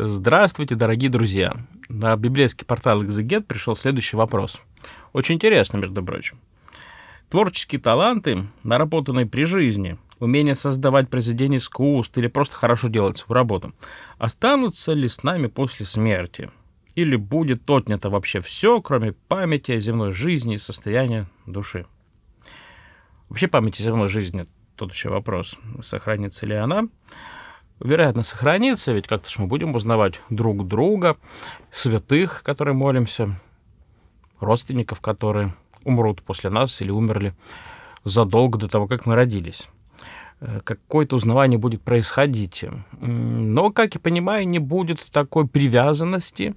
Здравствуйте, дорогие друзья. На библейский портал Exeget пришел следующий вопрос. Очень интересно, между прочим. Творческие таланты, наработанные при жизни, умение создавать произведения искусств или просто хорошо делать свою работу, останутся ли с нами после смерти? Или будет отнято вообще все, кроме памяти о земной жизни и состояния души? Вообще память о земной жизни, тот еще вопрос, сохранится ли она вероятно, сохранится, ведь как-то же мы будем узнавать друг друга, святых, которые молимся, родственников, которые умрут после нас или умерли задолго до того, как мы родились. Э, какое-то узнавание будет происходить. Но, как я понимаю, не будет такой привязанности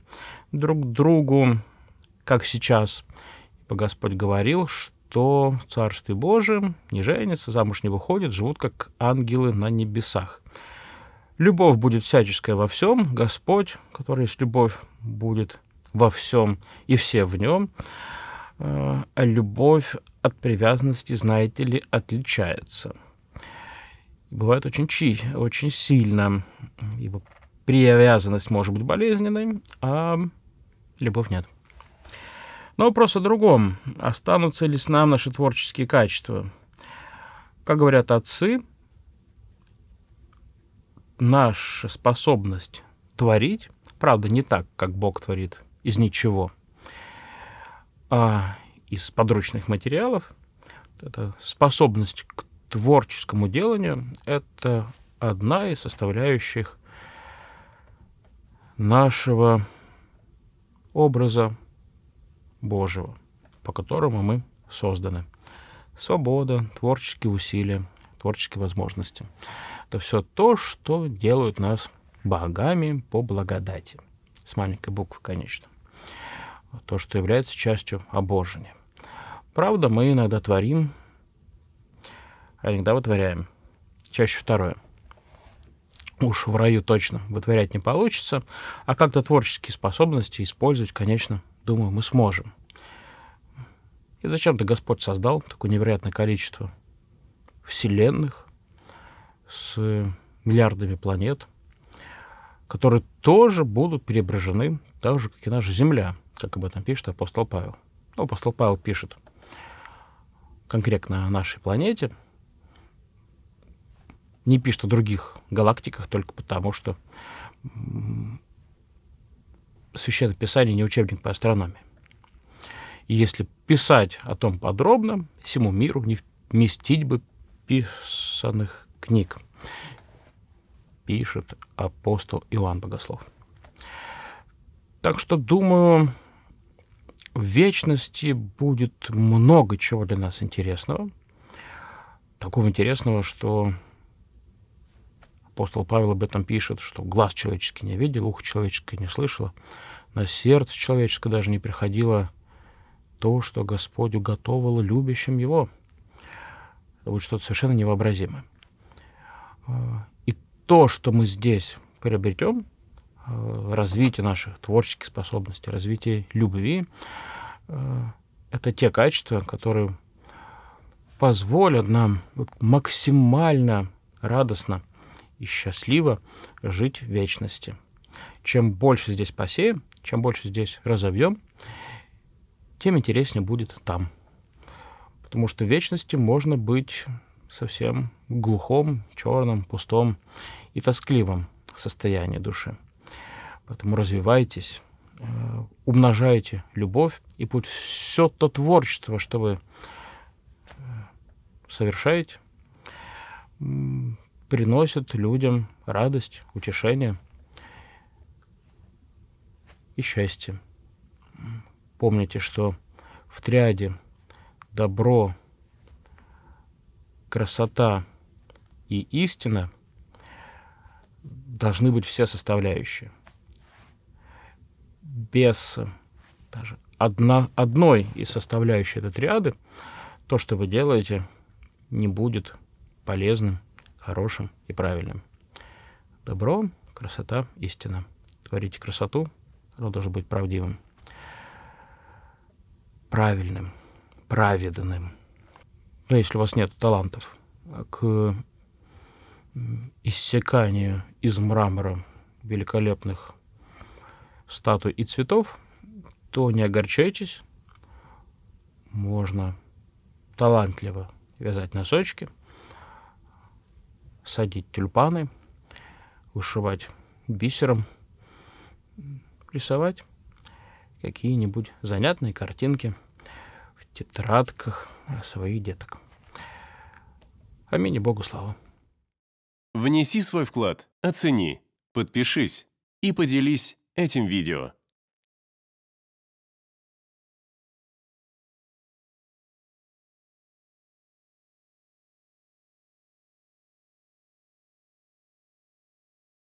друг к другу, как сейчас. Ибо Господь говорил, что в Царстве не женятся, замуж не выходят, живут как ангелы на небесах. Любовь будет всяческая во всем, Господь, который есть любовь, будет во всем и все в нем. Э, а любовь от привязанности, знаете ли, отличается. Бывает очень чи, очень сильно, ибо привязанность может быть болезненной, а любовь нет. Но вопрос о другом. Останутся ли с нам наши творческие качества? Как говорят отцы, наша способность творить, правда, не так, как Бог творит из ничего, а из подручных материалов, эта способность к творческому деланию — это одна из составляющих нашего образа Божьего, по которому мы созданы. Свобода, творческие усилия, творческие возможности. Это все то, что делают нас богами по благодати. С маленькой буквы, конечно. То, что является частью обожения. Правда, мы иногда творим, а иногда вытворяем. Чаще второе. Уж в раю точно вытворять не получится, а как-то творческие способности использовать, конечно, думаю, мы сможем. И зачем-то Господь создал такое невероятное количество вселенных с миллиардами планет, которые тоже будут преображены, так же, как и наша Земля, как об этом пишет апостол Павел. Ну, апостол Павел пишет конкретно о нашей планете, не пишет о других галактиках только потому, что Священное Писание не учебник по астрономии. И если писать о том подробно, всему миру не вместить бы писанных книг, пишет апостол Иоанн Богослов. Так что, думаю, в вечности будет много чего для нас интересного. Такого интересного, что апостол Павел об этом пишет, что глаз человеческий не видел, ухо человеческое не слышало, на сердце человеческое даже не приходило то, что Господь уготовил любящим его – будет что-то совершенно невообразимое. А, и то, что мы здесь приобретем, а, развитие наших творческих способностей, развитие любви, а, это те качества, которые позволят нам максимально радостно и счастливо жить в вечности. Чем больше здесь посеем, чем больше здесь разовьем, тем интереснее будет там. Потому что в вечности можно быть совсем глухом, черным, пустом и тоскливым состоянии души. Поэтому развивайтесь, э, умножайте любовь, и пусть все то творчество, что вы э, совершаете, приносит людям радость, утешение и счастье. Помните, что в триаде добро, красота и истина должны быть все составляющие. Без даже одна, одной из составляющих этой триады то, что вы делаете, не будет полезным, хорошим и правильным. Добро, красота, истина. Творите красоту, оно должно быть правдивым, правильным – праведным, ну, если у вас нет талантов, к иссяканию из мрамора великолепных статуй и цветов, то не огорчайтесь, можно талантливо вязать носочки, садить тюльпаны, вышивать бисером, рисовать какие-нибудь занятные картинки – тетрадках своих деток. Аминь Богу слава. Внеси свой вклад, оцени, подпишись и поделись этим видео.